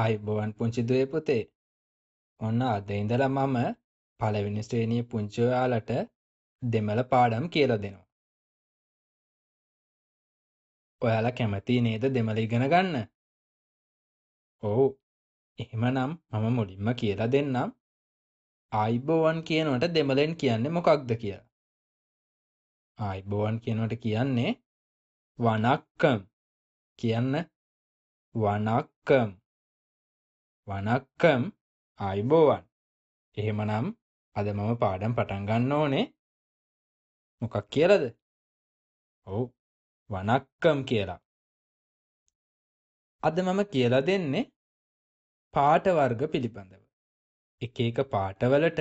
ආයුබෝවන් පුංචි දුවේ පුතේ. ඔන්න අද ඉඳලා මම පළවෙනි ශ්‍රේණියේ පුංචි ඔයාලට දෙමළ පාඩම් කියලා දෙනවා. ඔයාලා කැමති නේද දෙමළ ඉගෙන ගන්න? ඔව්. එහෙමනම් මම මුලින්ම කියලා දෙන්නම්. ආයුබෝවන් කියනවට දෙමළෙන් කියන්නේ මොකක්ද කියලා. ආයුබෝවන් කියනවට කියන්නේ වණක්කම් කියන්න වණක්කම් වනක්කම් ආයිබෝවන් එහෙමනම් අද මම පාඩම් පටන්ගන්න ඕනේ මොකක් කියලද ඔවු වනක්කම් කියලා අද මම කියලා දෙන්නේ පාටවර්ග පිළිබඳව එක එක පාටවලට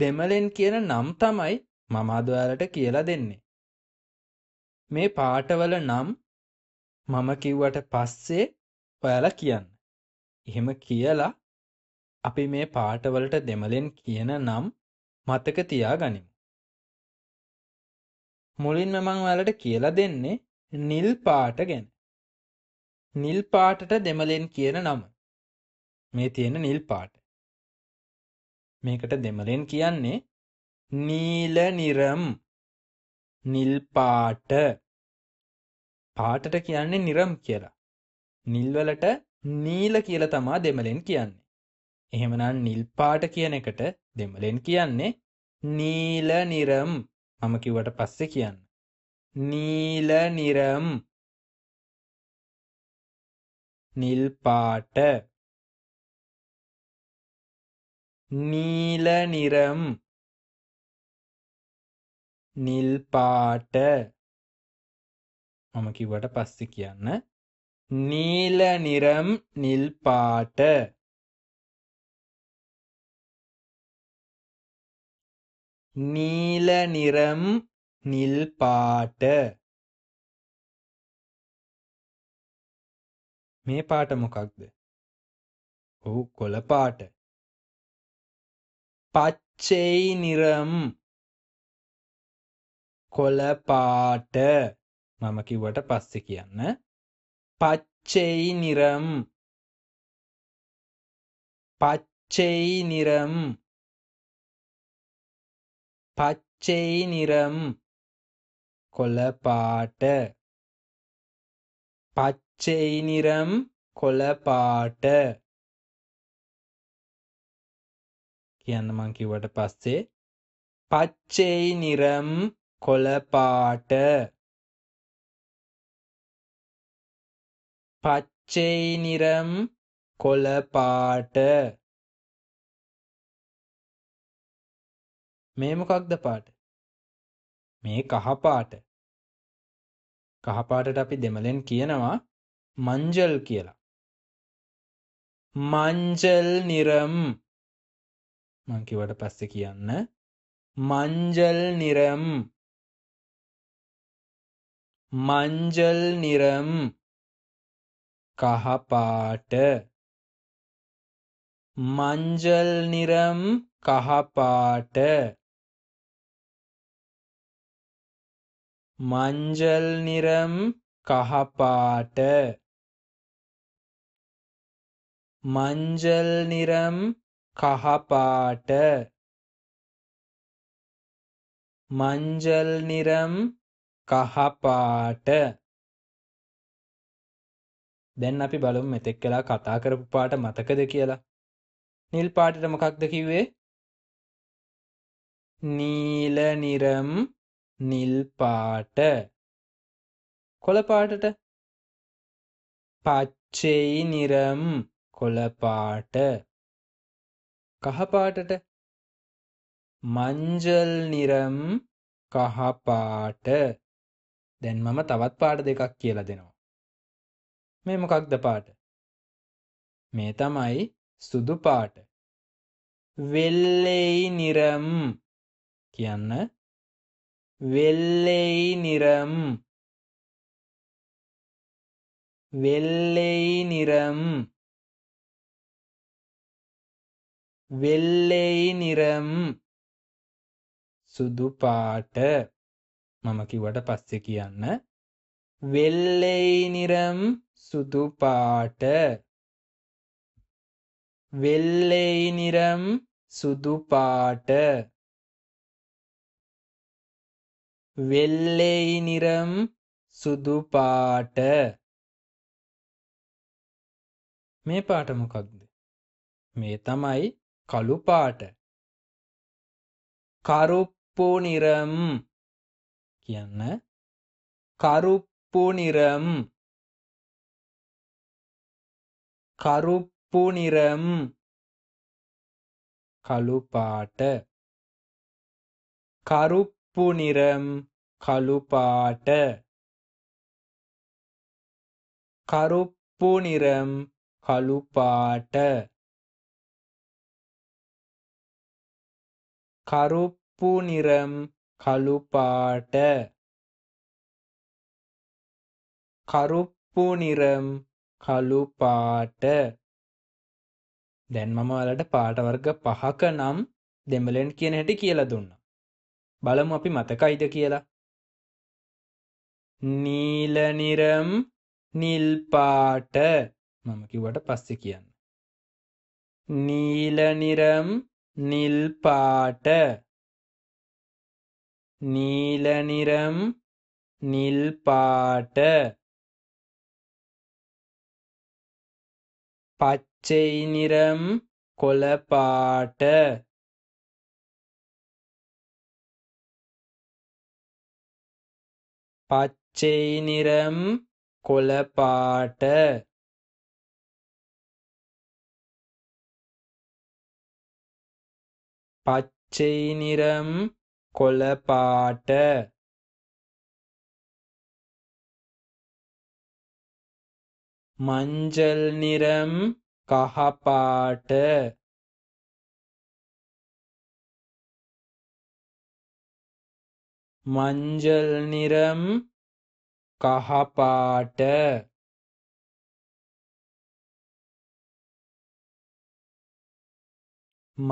දෙමලෙන් කියන නම් තමයි මමාදයාලට කියලා දෙන්නේ මේ පාටවල නම් මම කිව්වට පස්සේ ඔයාලා කියන්න එහෙම කියලා අපි මේ පාටවලට දෙමලෙන් කියන නම් මතක තියා ගනිමු. මුලින්ම මං ඔයාලට කියලා දෙන්නේ නිල් පාට ගැන. නිල් පාටට දෙමලෙන් කියන නම. මේ තියෙන නිල් පාට. මේකට දෙමලෙන් කියන්නේ නීල නිරම් නිල් පාට පාටට කියන්නේ නිරම් කියලා. නිල්වලට නීල කියල තමා දෙමලෙන් කියන්නේ. එහෙමනම් නිල් පාට කියන එකට දෙමලෙන් කියන්නේ නීල නිරම් මම කිව්වට පස්සෙ කියන්න. නීල නිරම් නිල් පාට නීල නිරම් නිල් පාට මම කිව්වට පස්සෙ කියන්න நீல நிறம் நீள்பாட்ட நீல நிறம் නිල්පාට මේ පාට මොකක්ද? ඔව් කොළ පාට. පච්චේයි නිරම් කොළ පාට මම කිව්වට පස්සේ කියන්න. பச்சை நிறம் பச்சை நிறம் பச்சை நிறம் கொலப்பாட்ட பச்சை நிறம் කොලපාට කියන්න මං කිව්වට පස්සේ පච්චෙයි නිරම් කොලපාට பச்சைநிறம் කොලපාට මේ මොකක්ද පාට? මේ කහ පාට. කහ පාටට අපි දෙමළෙන් කියනවා මංජල් කියලා. මංජල් නිරම් මං කිව්වට පස්සේ කියන්න. මංජල් නිරම් මංජල් නිරම් කහ පාට මංජල් නිරම් කහ පාට මංජල් නිරම් කහ පාට මංජල් නිරම් කහ පාට මංජල් නිරම් කහ පාට දැන් අපි බලමු මෙතෙක් කලා කතා කරපු පාට මතකද කියලා. නිල් පාටට මොකක්ද කිව්වේ? නීල නිරම් නිල් පාට. කොළ පාටට පච්චෙයි නිරම් කොළ පාට. කහ පාටට මංජල් නිරම් කහ පාට. දැන් මම තවත් පාට දෙකක් කියලා දෙනවා. මේ මොකක්ද පාට මේ තමයි සුදු පාට වෙල්ලෙයි නිරම් කියන්න වෙල්ලෙයි නිරම් වෙල්ලෙයි නිරම් වෙල්ලෙයි නිරම් සුදු පාට මම කිව්වට පස්සේ කියන්න වෙල්ලෙයි නිරම් සුදු පාට වෙල්ලෙයි නිරම් සුදු පාට වෙල්ලෙයි නිරම් සුදු පාට මේ පාට මොකක්ද මේ තමයි කළු පාට කරුප්පු නිරම් කියන්න කරුප්පු නිරම් கறுப்பு நிறம். கழுபாට கறுப்பு நிறம் கழுபாට கறுப்பு நிறம் கழுபாට கறுப்பு நிறம் கழுபாට கறுப்பு நிறம் කළු පාට දැන් මම ඔයාලට පාට වර්ග පහක නම් දෙමළෙන් කියන හැටි කියලා දුන්නා. බලමු අපි මතකයිද කියලා. නීල නිරම් නිල් පාට මම කිව්වට පස්සේ කියන්න. නීල නිරම් නිල් පාට නීල නිරම් නිල් පාට பச்சைநிறம் கொளப்பாட்ட பச்சைநிறம் கொளப்பாட்ட பச்சைநிறம் கொளப்பாட்ட मंजल निरम कहपाट मंजल निरम कहपाट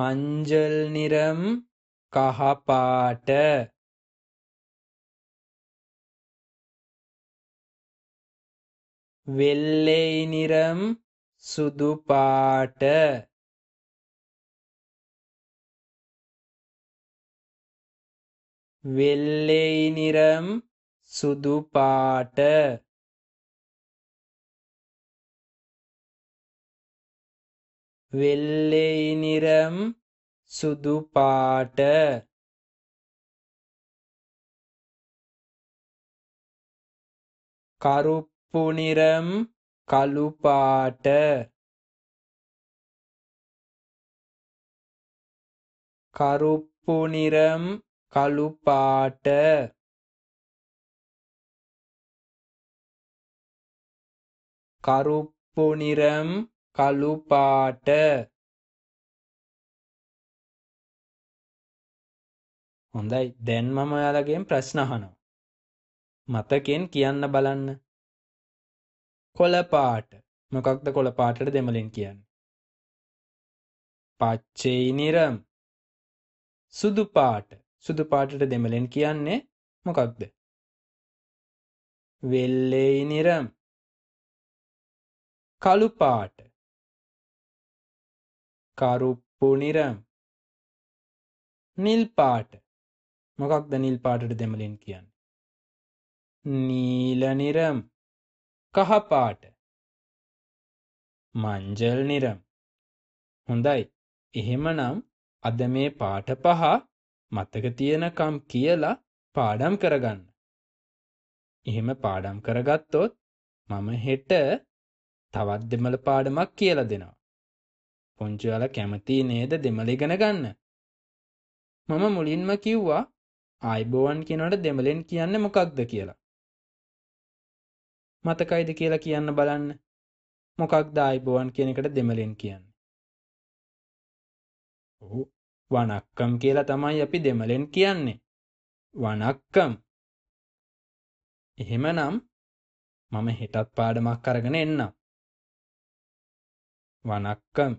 मंजल निरम कहपाट வெள்ளை நிறம் சுதுபாட்ட வெள்ளை நிறம் சுதுபாட்ட வெள்ளை நிறம் சுதுபாட்ட கரு පුනිරම් කළු පාට කරුප්පු නිරම් කළු පාට කරුප්පු නිරම් කළු පාට හොඳයි දැන් මම ඔයාලගෙන් ප්‍රශ්න අහනවා මතකෙන් කියන්න බලන්න කොළ පාට මොකක්ද කොළ පාටට දෙමලින් කියන්න පච්චෙයි නිරම් සුදු පාට සුදු පාටට දෙමලෙන් කියන්නේ මොකක්ද වෙල්ලෙයි නිරම් කළු පාට කරුප්පු නිරම් නිල් පාට මොකක්ද නිල් පාටට දෙමලින් කියන්නේ නීල නිරම් කහපාට මංජල් නිරම් හොඳයි එහෙමනම් අද මේ පාට පහ මතක තියෙනකම් කියලා පාඩම් කරගන්න. එහෙම පාඩම් කරගත්තොත් මම හෙට තවත් දෙමළ පාඩමක් කියලා දෙනවා. පුංචිවල කැමති නේද දෙමළ ඉගෙන ගන්න. මම මුලින්ම කිව්වා ආයිබෝවන් කියනට දෙමළෙන් කියන්න මොකක්ද කියලා. මතකයිද කියලා කියන්න බලන්න මොකක් දායිබෝවන් කියනකට දෙමලෙන් කියන්න වනක්කම් කියලා තමයි අපි දෙමලෙන් කියන්නේ වනක්කම් එහෙමනම් මම හෙටත් පාඩමක් කරගෙන එන්නම් වනක්කම්